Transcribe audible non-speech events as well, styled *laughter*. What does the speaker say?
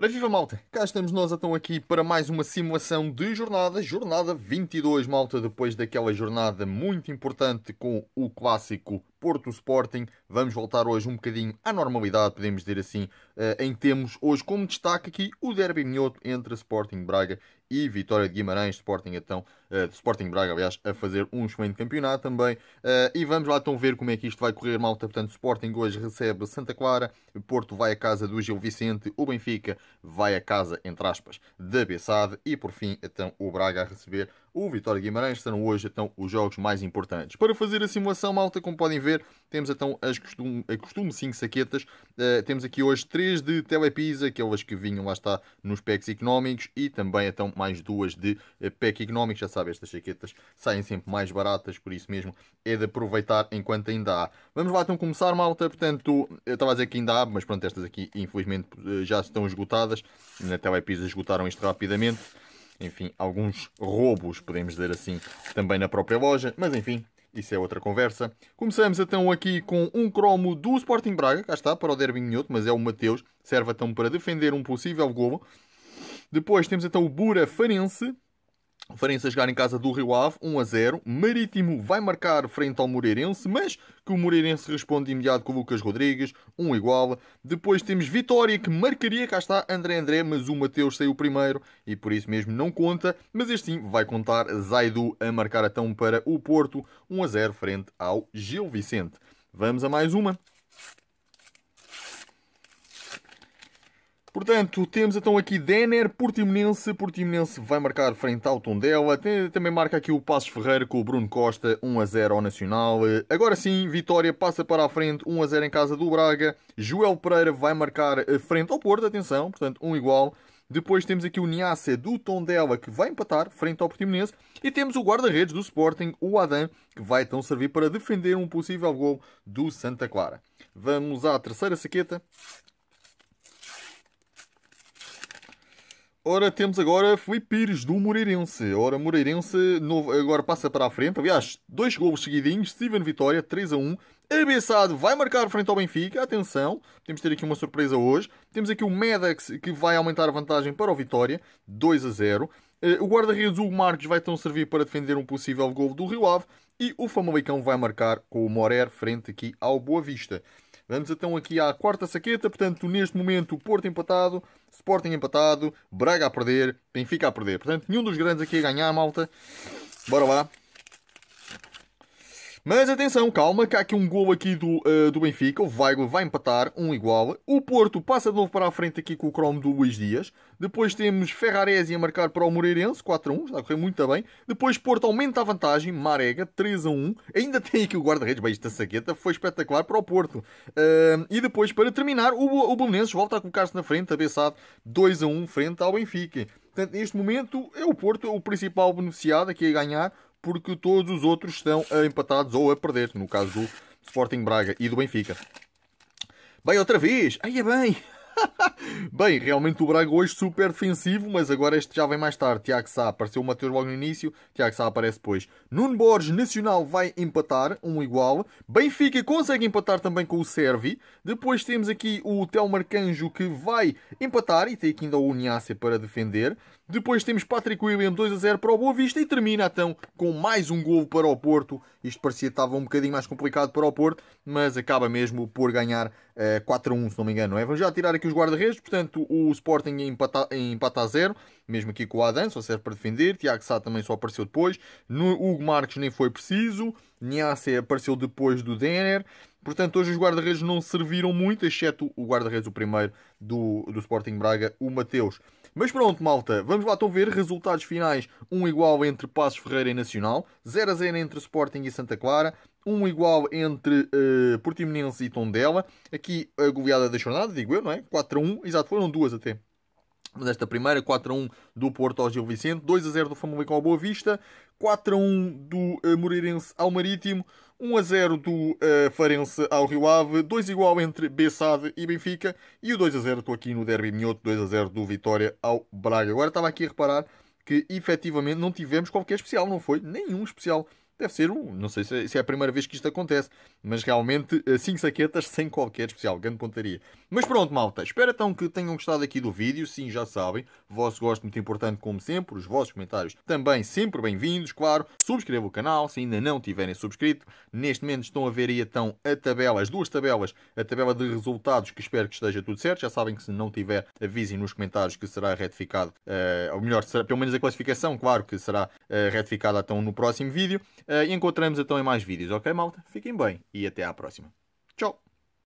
Ora viva malta, cá estamos nós então aqui para mais uma simulação de jornada, jornada 22 malta, depois daquela jornada muito importante com o clássico Porto Sporting, vamos voltar hoje um bocadinho à normalidade, podemos dizer assim, eh, em que temos hoje, como destaque aqui o derby minhoto entre Sporting Braga e Vitória de Guimarães, Sporting então, uh, Sporting Braga, aliás, a fazer um excelente campeonato também. Uh, e vamos lá então ver como é que isto vai correr, malta. Portanto, Sporting hoje recebe Santa Clara, Porto vai à casa do Gil Vicente, o Benfica vai à casa, entre aspas, da Bessade e por fim, então, o Braga a receber o Vitória Guimarães serão hoje então os jogos mais importantes. Para fazer a simulação, malta, como podem ver, temos então as costume, a costume 5 saquetas. Uh, temos aqui hoje 3 de Telepisa, aquelas que vinham lá está nos packs económicos, e também então mais duas de eh, pack económicos. Já sabem, estas saquetas saem sempre mais baratas, por isso mesmo é de aproveitar enquanto ainda há. Vamos lá então começar, malta. Portanto, eu estava a dizer que ainda há, mas pronto, estas aqui infelizmente eh, já estão esgotadas. Na Telepisa esgotaram isto rapidamente enfim, alguns roubos, podemos dizer assim, também na própria loja, mas enfim, isso é outra conversa. Começamos então aqui com um cromo do Sporting Braga, cá está, para o Derby Minhoto, mas é o Mateus, serve então para defender um possível golo. Depois temos então o Bura Farense, Farense a jogar em casa do Rio Ave, 1 a 0. Marítimo vai marcar frente ao Moreirense, mas que o Moreirense responde de imediato com o Lucas Rodrigues, 1 igual. Depois temos Vitória, que marcaria, cá está André André, mas o Mateus saiu primeiro e por isso mesmo não conta. Mas este sim vai contar Zaidu a marcar então para o Porto, 1 a 0 frente ao Gil Vicente. Vamos a mais uma. Portanto, temos então aqui Denner, Portimonense. Portimonense vai marcar frente ao Tondela. Também marca aqui o Passos Ferreira com o Bruno Costa, 1 a 0 ao Nacional. Agora sim, Vitória passa para a frente, 1 a 0 em casa do Braga. Joel Pereira vai marcar eh, frente ao Porto, atenção, portanto, um igual. Depois temos aqui o Niassa do Tondela, que vai empatar frente ao Portimonense. E temos o guarda-redes do Sporting, o Adam, que vai então servir para defender um possível gol do Santa Clara. Vamos à terceira saqueta Ora, temos agora Felipe Pires do Moreirense. Ora, Moreirense agora passa para a frente. Aliás, dois golos seguidinhos. Steven Vitória, 3 a 1. Abençado vai marcar frente ao Benfica. Atenção, temos de ter aqui uma surpresa hoje. Temos aqui o Medex que vai aumentar a vantagem para o Vitória, 2 a 0. Eh, o guarda-redes Hugo Marques vai então servir para defender um possível gol do Rio Ave. E o Famalicão vai marcar com o Morer frente aqui ao Boa Vista. Vamos então aqui à quarta saqueta. Portanto, neste momento, Porto empatado, Sporting empatado, Braga a perder, Benfica a perder. Portanto, nenhum dos grandes aqui a ganhar, malta. Bora lá. Mas atenção, calma, que há aqui um gol aqui do, uh, do Benfica. O Weigl vai empatar, um igual. O Porto passa de novo para a frente aqui com o Chrome do Luís Dias. Depois temos Ferraresi a marcar para o Moreirense, 4 a 1, está a correr muito bem. Depois Porto aumenta a vantagem, Marega, 3 a 1. Ainda *laughs* tem aqui o guarda-redes, bem, esta saqueta foi espetacular para o Porto. Uh, e depois, para terminar, o, o Belenenses volta a colocar-se na frente, abeçado, 2 a 1 frente ao Benfica. Portanto, neste momento é o Porto o principal beneficiado aqui a ganhar porque todos os outros estão empatados ou a perder, no caso do Sporting Braga e do Benfica. Bem, outra vez! Aí é bem! *laughs* Bem, realmente o Braga hoje super defensivo, mas agora este já vem mais tarde. Tiago Sá apareceu o Mateus logo no início, Tiago Sá aparece depois. Nuno Borges, Nacional, vai empatar, um igual. Benfica consegue empatar também com o Servi. Depois temos aqui o Telmo Arcanjo que vai empatar e tem aqui ainda o Uniácia para defender. Depois temos Patrick William 2 a 0 para o Boa Vista e termina então com mais um gol para o Porto. Isto parecia que estava um bocadinho mais complicado para o Porto, mas acaba mesmo por ganhar uh, eh, 4 a 1, se não me engano. É? Vamos já tirar aqui os guarda-redes, portanto o Sporting empata, empata a zero, mesmo aqui com o Adan, só serve para defender, Tiago Sá também só apareceu depois, no, Hugo Marques nem foi preciso, Niasse apareceu depois do Denner, Portanto, hoje os guarda-redes não serviram muito, exceto o guarda-redes, o primeiro do, do Sporting Braga, o Mateus. Mas pronto, malta, vamos lá então ver resultados finais. Um igual entre Passos Ferreira e Nacional, 0 a 0 entre Sporting e Santa Clara, um igual entre uh, Portimonense e Tondela. Aqui a goleada da jornada, digo eu, não é? 4 a 1, exato, foram duas até nesta primeira, 4 a 1 do Porto ao Gil Vicente, 2 a 0 do Famalicão ao Boa Vista, 4 a 1 do uh, Moreirense ao Marítimo, 1 a 0 do uh, Farense ao Rio Ave, 2 igual entre Bessade e Benfica e o 2 a 0 estou aqui no Derby Minhoto, 2 a 0 do Vitória ao Braga. Agora estava aqui a reparar que efetivamente não tivemos qualquer especial, não foi nenhum especial deve ser um. Não sei é, se, é a primeira vez que isto acontece, mas realmente 5 eh, saquetas *laughs* sem qualquer especial, grande pontaria. Mas pronto, malta, espero então que tenham gostado aqui do vídeo. Sim, já sabem, vosso gosto muito importante, como sempre, os vossos comentários também sempre bem-vindos, claro. Subscreva o canal se ainda não tiverem subscrito. Neste momento estão a ver aí então a tabela, as duas tabelas, a tabela de resultados, que espero que esteja tudo certo. Já sabem que se não tiver, avisem nos comentários que será retificado, uh, ou melhor, será, pelo menos a classificação, claro, que será uh, retificada então no próximo vídeo. Eh, e encontramos então em mais vídeos, ok, malta? Fiquem bem e até à próxima. Tchau!